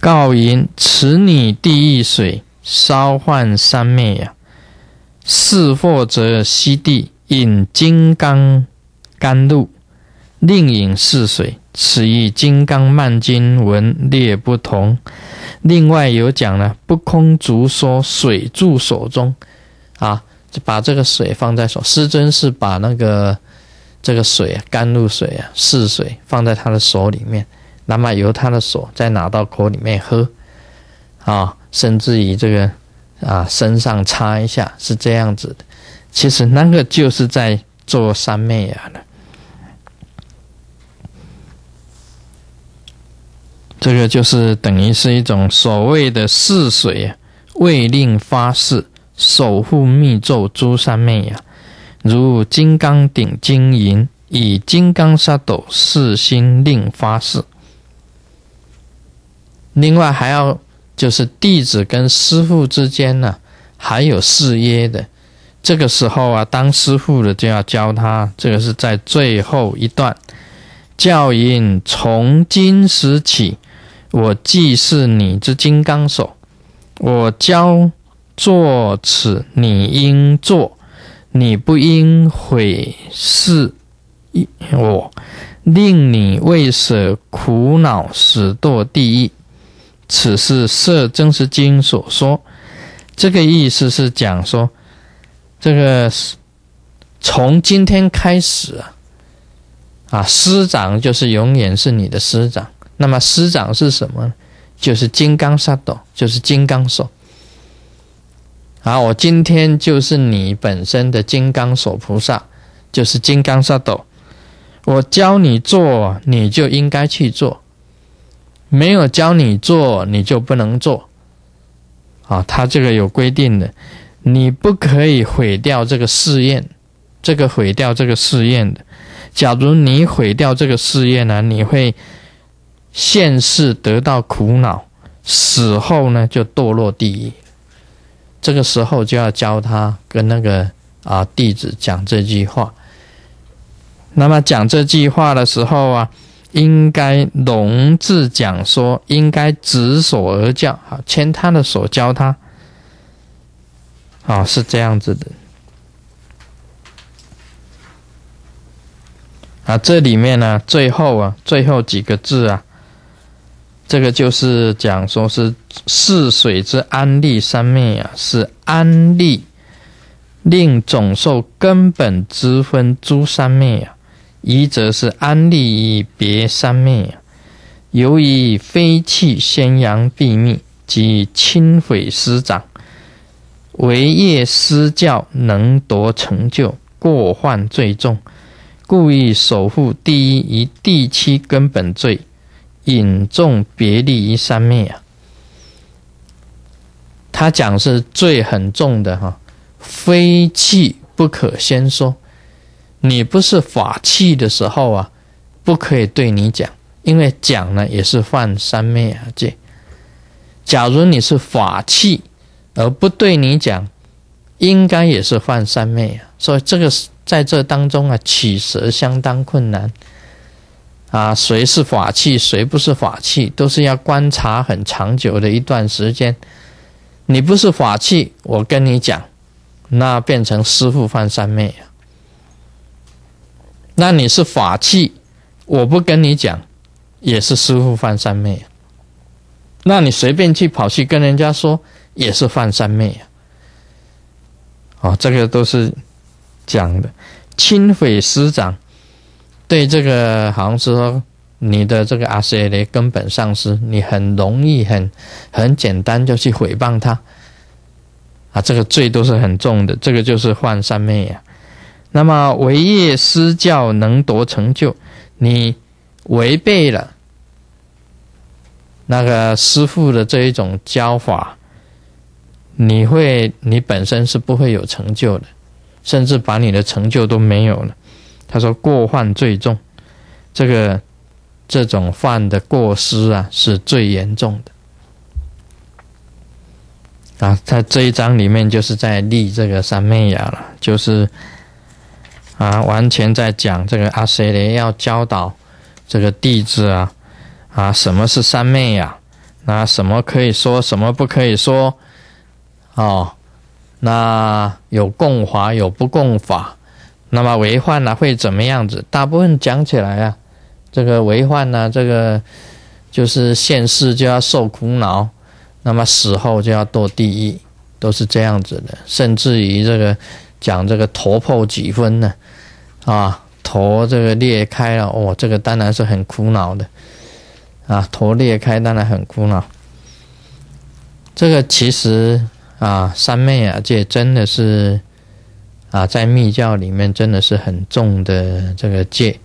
告吟此女地狱水，烧换三昧呀。是或则西地引金刚甘露，另饮四水。此与金刚曼经文略不同。另外有讲呢，不空足说水住手中，啊，就把这个水放在手。师尊是把那个这个水啊，甘露水啊，四水放在他的手里面。那么由他的手再拿到口里面喝，啊，甚至于这个啊身上擦一下，是这样子的。其实那个就是在做三昧呀这个就是等于是一种所谓的四水啊，为令发誓，守护密咒诸三昧呀，如金刚顶金银，以金刚沙斗四心令发誓。”另外还要就是弟子跟师傅之间呢，还有誓约的。这个时候啊，当师傅的就要教他，这个是在最后一段教引。从今时起，我既是你之金刚手，我教作此，你应作，你不应毁视我，令你为舍苦恼死堕地狱。此事摄真是经所说，这个意思是讲说，这个从今天开始啊，师长就是永远是你的师长。那么师长是什么？就是金刚萨哆，就是金刚手。啊，我今天就是你本身的金刚手菩萨，就是金刚萨哆，我教你做，你就应该去做。没有教你做，你就不能做啊！他这个有规定的，你不可以毁掉这个试验，这个毁掉这个试验的。假如你毁掉这个试验呢，你会现世得到苦恼，死后呢就堕落地狱。这个时候就要教他跟那个啊弟子讲这句话。那么讲这句话的时候啊。应该龙字讲说，应该执手而教，好牵他的手教他，啊，是这样子的。啊，这里面呢，最后啊，最后几个字啊，这个就是讲说是四水之安利三昧啊，是安利令总受根本之分诸三昧啊。一则是安立于别三昧啊，由于非气宣扬必密即轻毁师长，唯业施教，能夺成就，过患最重，故意守护第一与第七根本罪引众别立于三昧啊。他讲是罪很重的哈，非气不可先说。你不是法器的时候啊，不可以对你讲，因为讲呢也是犯三昧啊戒。假如你是法器，而不对你讲，应该也是犯三昧啊。所以这个在这当中啊，取舍相当困难啊。谁是法器，谁不是法器，都是要观察很长久的一段时间。你不是法器，我跟你讲，那变成师傅犯三昧啊。那你是法器，我不跟你讲，也是师傅犯三昧那你随便去跑去跟人家说，也是犯三昧啊。哦，这个都是讲的，轻毁师长，对这个好像是说你的这个阿舍黎根本丧失，你很容易很很简单就去毁谤他啊。这个罪都是很重的，这个就是犯三昧呀。那么，唯业施教能夺成就。你违背了那个师傅的这一种教法，你会你本身是不会有成就的，甚至把你的成就都没有了。他说过患最重，这个这种犯的过失啊，是最严重的。啊，在这一章里面，就是在立这个三昧呀了，就是。啊，完全在讲这个阿阇雷要教导这个弟子啊，啊，什么是三昧呀？那什么可以说，什么不可以说？哦，那有共法，有不共法。那么为患呢，会怎么样子？大部分讲起来啊，这个为患呢，这个就是现世就要受苦恼，那么死后就要堕地狱，都是这样子的。甚至于这个。讲这个头破几分呢？啊，头这个裂开了，哦，这个当然是很苦恼的。啊，头裂开当然很苦恼。这个其实啊，三昧啊，戒真的是啊，在密教里面真的是很重的这个戒，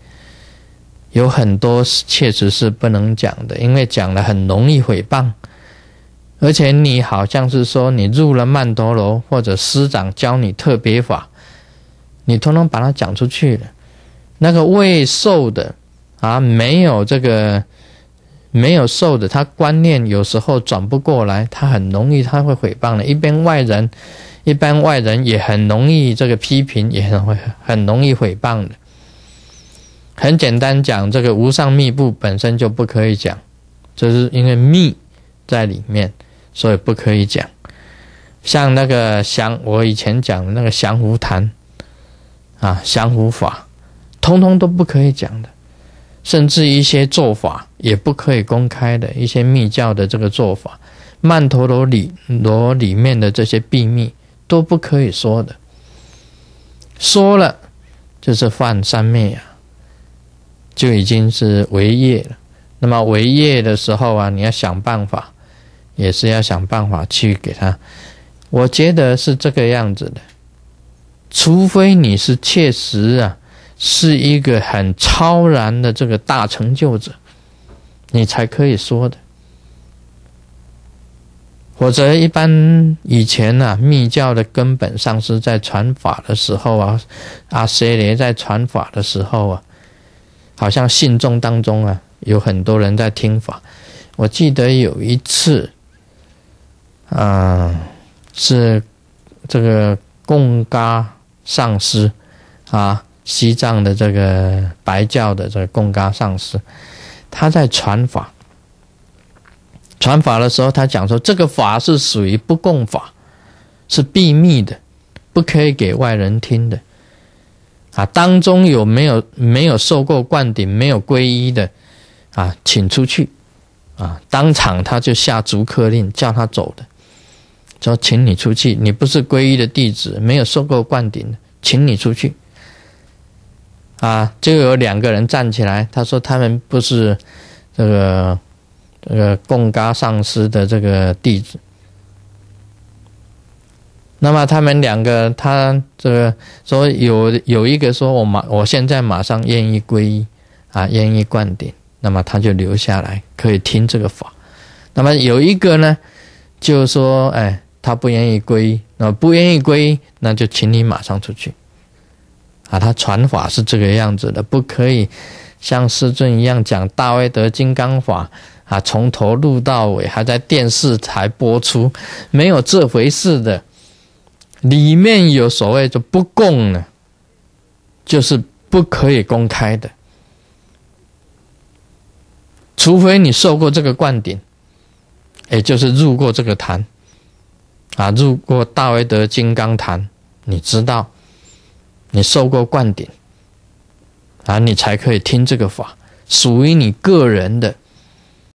有很多确实是不能讲的，因为讲了很容易毁谤。而且你好像是说你入了曼陀罗或者师长教你特别法，你通通把它讲出去了。那个未受的啊，没有这个没有受的，他观念有时候转不过来，他很容易他会毁谤的。一般外人，一般外人也很容易这个批评，也很会很容易毁谤的。很简单讲，这个无上密部本身就不可以讲，这是因为密在里面。所以不可以讲，像那个降，我以前讲的那个降伏坛，啊，降伏法，通通都不可以讲的，甚至一些做法也不可以公开的，一些密教的这个做法，曼陀罗里罗里面的这些秘密都不可以说的，说了就是犯三昧呀，就已经是违业了。那么违业的时候啊，你要想办法。也是要想办法去给他，我觉得是这个样子的。除非你是确实啊，是一个很超然的这个大成就者，你才可以说的。否则，一般以前呢，密教的根本上是在传法的时候啊，阿阇黎在传法的时候啊，好像信众当中啊，有很多人在听法。我记得有一次。嗯，是这个贡嘎上师啊，西藏的这个白教的这个贡嘎上师，他在传法，传法的时候，他讲说这个法是属于不共法，是秘密的，不可以给外人听的，啊，当中有没有没有受过灌顶、没有皈依的啊，请出去，啊，当场他就下逐客令，叫他走的。说，请你出去。你不是皈依的弟子，没有受过灌顶，请你出去。啊，就有两个人站起来。他说，他们不是这个这个贡嘎上师的这个弟子。那么他们两个，他这个说有有一个说，我马我现在马上愿意皈依啊，愿意灌顶。那么他就留下来可以听这个法。那么有一个呢，就说，哎。他不愿意归，那不愿意归，那就请你马上出去。啊，他传法是这个样子的，不可以像师尊一样讲《大威德金刚法》啊，从头录到尾，还在电视台播出，没有这回事的。里面有所谓就不供呢，就是不可以公开的，除非你受过这个灌顶，也就是入过这个坛。啊，入过大威德金刚坛，你知道，你受过灌顶，啊，你才可以听这个法，属于你个人的。